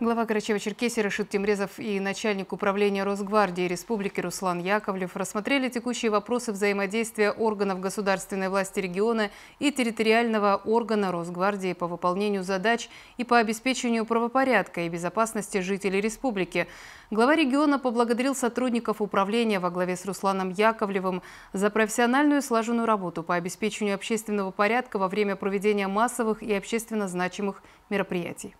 Глава Карачаева-Черкесии Рашид Темрезов и начальник управления Росгвардии Республики Руслан Яковлев рассмотрели текущие вопросы взаимодействия органов государственной власти региона и территориального органа Росгвардии по выполнению задач и по обеспечению правопорядка и безопасности жителей республики. Глава региона поблагодарил сотрудников управления во главе с Русланом Яковлевым за профессиональную и слаженную работу по обеспечению общественного порядка во время проведения массовых и общественно значимых мероприятий.